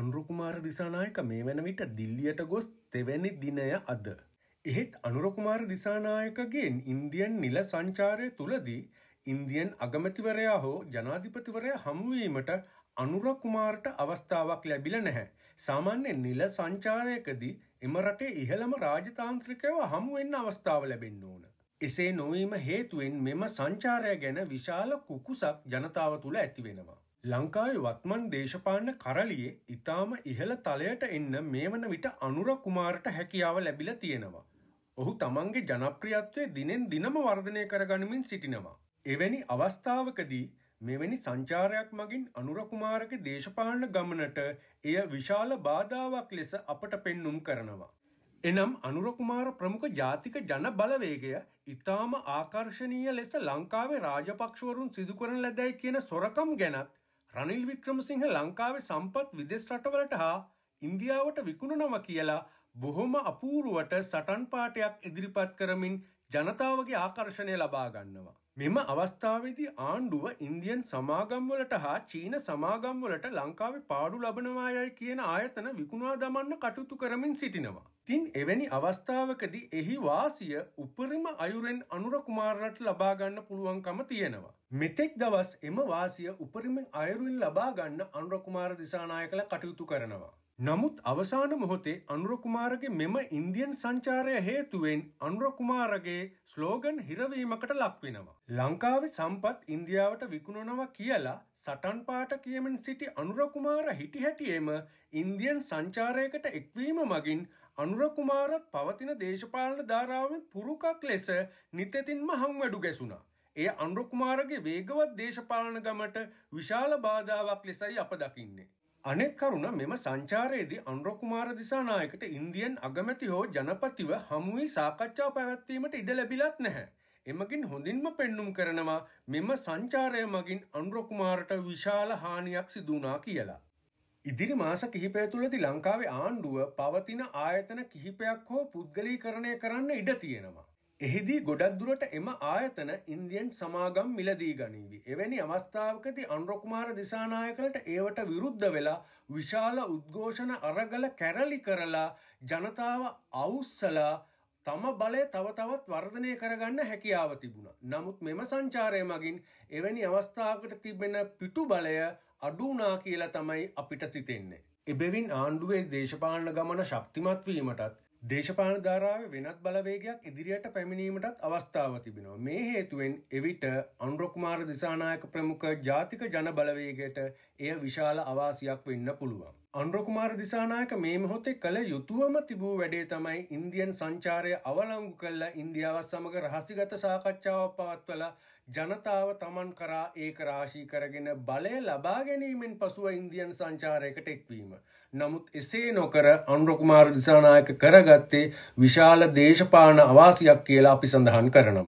අනුරකුමාර දිසානායක මේ වන විට දිල්ලියට ගොස් තෙවැනි දිනය අද. එහෙත් අනුරකුමාර දිසානායකගේෙන් ඉන්දියන් නිල සංචාරය තුළදී ඉන්දියන් අගමතිවරයා හෝ ජනාධිපතිවරය හමුවීමට අනුරකුමාර්ට අවස්ථාවක් ලැබිල නැහැ. සාමාන්‍ය නිල සංචාරයකදී එම රටේ ඉහළම රාජතාන්ත්‍රිකව හමුවෙන්න අවස්ථාව ලැබෙන්න ඕන. එසේ නොවීම හේතුවෙන් මෙම සංචාරය ගැන විශාල කුකුසක් ජනතාව තුළ ඇතිවෙනවා. ලංකාවේ වත්මන් දේශපාලන කරලියේ ඉතාම ඉහළ තලයට එන්න මේ වන විට අනුර කුමාරට හැකියාව ලැබිල තියෙනවා. ඔහු තමන්ගේ ජනප්‍රියත්වය දිනෙන් දිනම වර්ධනය කරගනිමින් සිටිනවා. එවැනි අවස්ථාවකදී මෙවැනි සංචාරයක් මගින් අනුරකුමාරක දේශපාලන ගමනට එය විශාල බාධාවක් ලෙස අපට පෙන්නුම් කරනවා. එනම් අනුරකුමාර ප්‍රමුඛ ජාතික ජන බලවේගය ඉතාම ආකර්ශණීය ලෙස ලංකාවේ රාජපක්ෂවරුන් සිදුකරන ලැදැයි කියන සොරකම් ගැනත් රනිල් වික්‍රමසිංහ ලංකාවේ සම්පත් විදෙස් රටවලට හා ඉන්දියාවට විකුණනම කියලා බොහොම අපූරුවට සටන් පාටයක් ඉදිරිපත් කරමින් ජනතාවගේ ආකර්ෂණය ලබා ගන්නවා. මෙම අවස්ථාවේදී ආණ්ඩුව ඉන්දියන් සමාගම්වලට හා චීන සමාගම්වලට ලංකාවේ පාඩු ලබනවා යයි කියන ආයතන විකුණා දමන්න කටයුතු කරමින් සිටිනවා. තින් එවැනි අවස්ථාවකදී එහි වාසිය උපරිම අයුරෙන් අනුර කුමාරලට ලබා ගන්න පුළුවන්කම තියෙනවා. මෙතෙක් දවස් එම වාසිය උපරිම අයුරින් ලබා ගන්න අනුර කුමාර දිසානායකලා කටයුතු කරනවා. නමුත් අවසාන මොහොතේ අනුරකුමාරගේ මෙම ඉන්දියන් සංචාරය හේතුවෙන් අනුරකුමාරගේ ස්ලෝගන් හිරවීමකට ලක්වෙනවා. ලංකාවේ සම්පත් ඉන්දියාවට විකුණනවා කියලා සටන් පාට කියමින් සිටි අනුරකුමාර හිටිහැටියේම ඉන්දියන් සංචාරයකට එක්වීම මගින් අනුරකුමාරත් පවතින දේශපාලන ධාරාවෙන් පුරුකක් ලෙස නිතතින්ම හංවැඩු ගැසුණා. එය අනුරකුමාරගේ වේගවත් දේශපාලන ගමට විශාල බාධාවක් ලෙසයි අප දකින්නේ. අනෙක් කරුණ මෙම සංචාරයේදී අනුරකුමාර දිසානායකට ඉන්දියන් අගමැති හෝ ජනපතිව හමුවී සාකච්ඡා පැවැත්වීමට ඉඩ ලැබිලත් නැහැ. එමගින් හොඳින්ම පෙන්නුම් කරනවා මෙම සංචාරය මගින් අනුරකුමාරට විශාල හානියක් සිදුනා කියලා. ඉදිරි මාස කිහිපය තුළදී ලංකාවේ ආණ්ඩුව පවතින ආයතන කිහිපයක් හෝ පුද්ගලීකරණය කරන්න ඉඩ තියෙනවා. එහිදී ගොඩක් දුරට එම ආයතන ඉන්දියන් සමාගම් මිලදී ගනීවි. එවැනි අවස්ථාවකති අන්රොකුමාර දිසානායකලට ඒවට විරුද්ධ වෙලා විශාල උද්ඝෝෂණ අරගල කැරලි කරලා ජනතාව අවුස්සලා තම බලය තව තවත් වර්ධනය කරගන්න හැකියාව තිබුණ. නමුත් මෙම සංචාරය මගින් එවැනි අවස්ථාවකට තිබෙන පිටු බලය අඩුනා කියලා තමයි අපිට සිතෙන්නේ. එබැවින් ආණ්ඩුවේ දේශපාලන ගමන ශක්තිමත්වීමටත් දේශපාන ධාරාව වෙනත් බලවේගයක් ඉදිරියට පැමිණීමටත් අවස්ථාව තිබෙනවා. මේ හේතුවෙන් එවිට අනුරකුමාර දිසානායක ප්‍රමුඛ ජාතික ජන බලවේගයට එය විශාල අවාසියක් වෙන්න පුළුවන්. අන්රොකුමාර දිසානායක මේ මොහොතේ කළ යුතුවම තිබූ වැඩේ තමයි ඉන්දියන් සංචාරය අවලංගු කල්ලා ඉන්දියාවත් සමඟ රහසිගත සාකච්ඡාවක් පවත්වල ජනතාව තමන් කරා ඒක රාශී කරගෙන බලය ලබා ගැනීමෙන් පසුව ඉන්දියන් සංචාරයකට එක්වීම. නමුත් එසේ නොකර අන්රොකුමාර දිසානායක කරගත්තේ විශාල දේශපාන අවාසියක් කියලා අපි සඳහන් කරනවා.